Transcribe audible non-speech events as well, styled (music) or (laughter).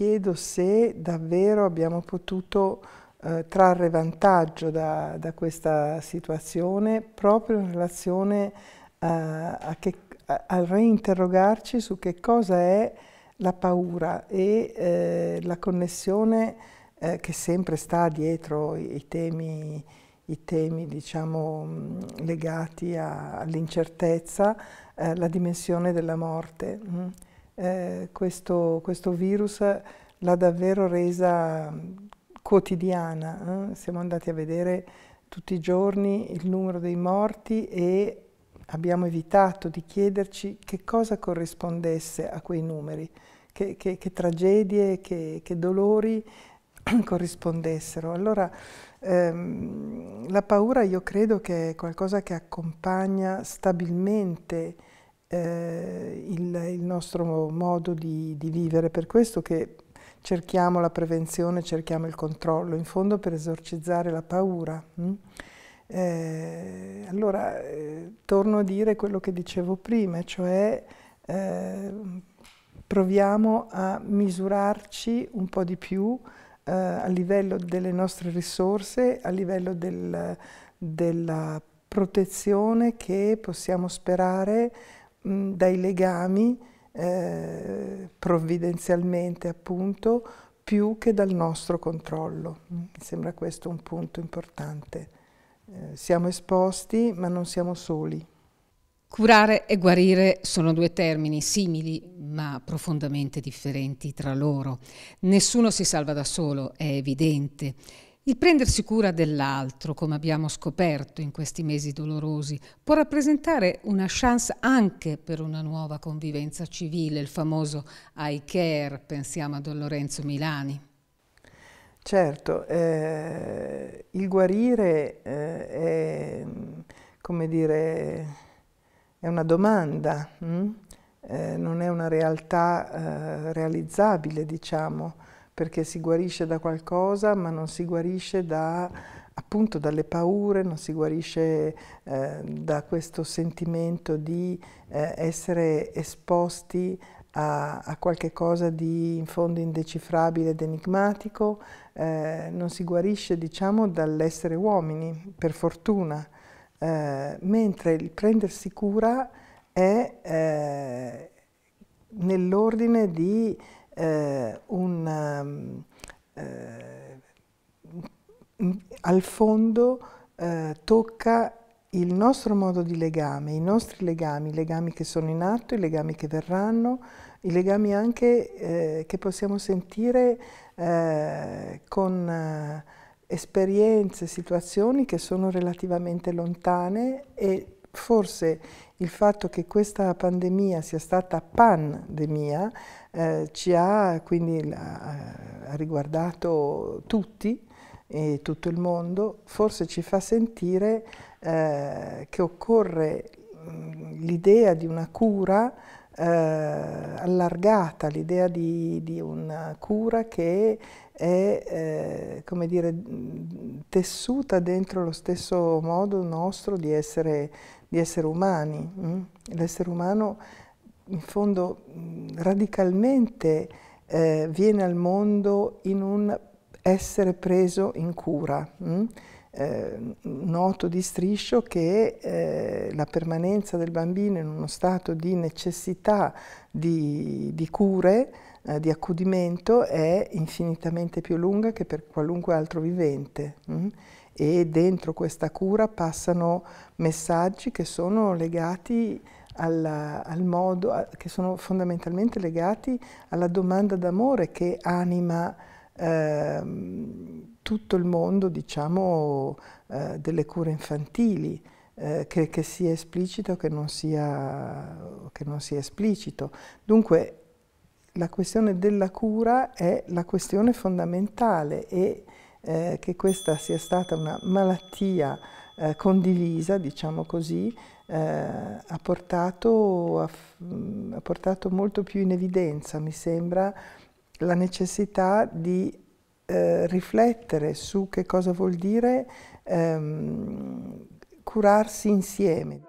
chiedo se davvero abbiamo potuto eh, trarre vantaggio da, da, questa situazione proprio in relazione eh, a, che, a, a, reinterrogarci su che cosa è la paura e eh, la connessione eh, che sempre sta dietro i, i temi, i temi diciamo, mm, legati all'incertezza, eh, la dimensione della morte. Mm eh, questo, questo, virus l'ha davvero resa mm, quotidiana. Eh? Siamo andati a vedere tutti i giorni il numero dei morti e abbiamo evitato di chiederci che cosa corrispondesse a quei numeri, che, che, che tragedie, che, che dolori (clears throat) corrispondessero. Allora ehm, la paura io credo che è qualcosa che accompagna stabilmente eh, il, il, nostro modo di, di vivere, per questo che cerchiamo la prevenzione, cerchiamo il controllo, in fondo per esorcizzare la paura. Mm? Eh, allora, eh, torno a dire quello che dicevo prima, cioè eh, proviamo a misurarci un po' di più eh, a livello delle nostre risorse, a livello del, della protezione che possiamo sperare dai legami eh, provvidenzialmente appunto più che dal nostro controllo. Mi sembra questo un punto importante. Eh, siamo esposti ma non siamo soli. Curare e guarire sono due termini simili ma profondamente differenti tra loro. Nessuno si salva da solo, è evidente. Il prendersi cura dell'altro, come abbiamo scoperto in questi mesi dolorosi, può rappresentare una chance anche per una nuova convivenza civile, il famoso I care, pensiamo a Don Lorenzo Milani. Certo, eh, il guarire eh, è, come dire, è una domanda, mm? eh, non è una realtà eh, realizzabile, diciamo, perché si guarisce da qualcosa ma non si guarisce da, appunto dalle paure, non si guarisce eh, da questo sentimento di eh, essere esposti a, a, qualche cosa di in fondo indecifrabile ed enigmatico, eh, non si guarisce diciamo dall'essere uomini, per fortuna, eh, mentre il prendersi cura è eh, nell'ordine di eh, un, ehm, eh, al fondo eh, tocca il nostro modo di legame, i nostri legami, i legami che sono in atto, i legami che verranno, i legami anche eh, che possiamo sentire eh, con eh, esperienze, situazioni che sono relativamente lontane e forse il fatto che questa pandemia sia stata pandemia eh, ci ha quindi ha riguardato tutti e tutto il mondo, forse ci fa sentire eh, che occorre mm, l'idea di una cura eh, allargata l'idea di, di, una cura che è, eh, come dire, tessuta dentro lo stesso modo nostro di essere, di essere umani. Mm? L'essere umano, in fondo, mm, radicalmente eh, viene al mondo in un essere preso in cura. Mm? eh, noto di striscio che eh, la permanenza del bambino in uno stato di necessità di, di cure, eh, di accudimento è infinitamente più lunga che per qualunque altro vivente mh? Mm? e dentro questa cura passano messaggi che sono legati alla, al modo, a, che sono fondamentalmente legati alla domanda d'amore che anima ehm, tutto il mondo diciamo, eh, delle cure infantili, eh, che, che, sia esplicito o che non sia, che non sia esplicito. Dunque la questione della cura è la questione fondamentale e eh, che questa sia stata una malattia eh, condivisa, diciamo così, eh, ha, portato, ha, mm, ha portato molto più in evidenza, mi sembra, la necessità di eh, riflettere su che cosa vuol dire ehm, curarsi insieme.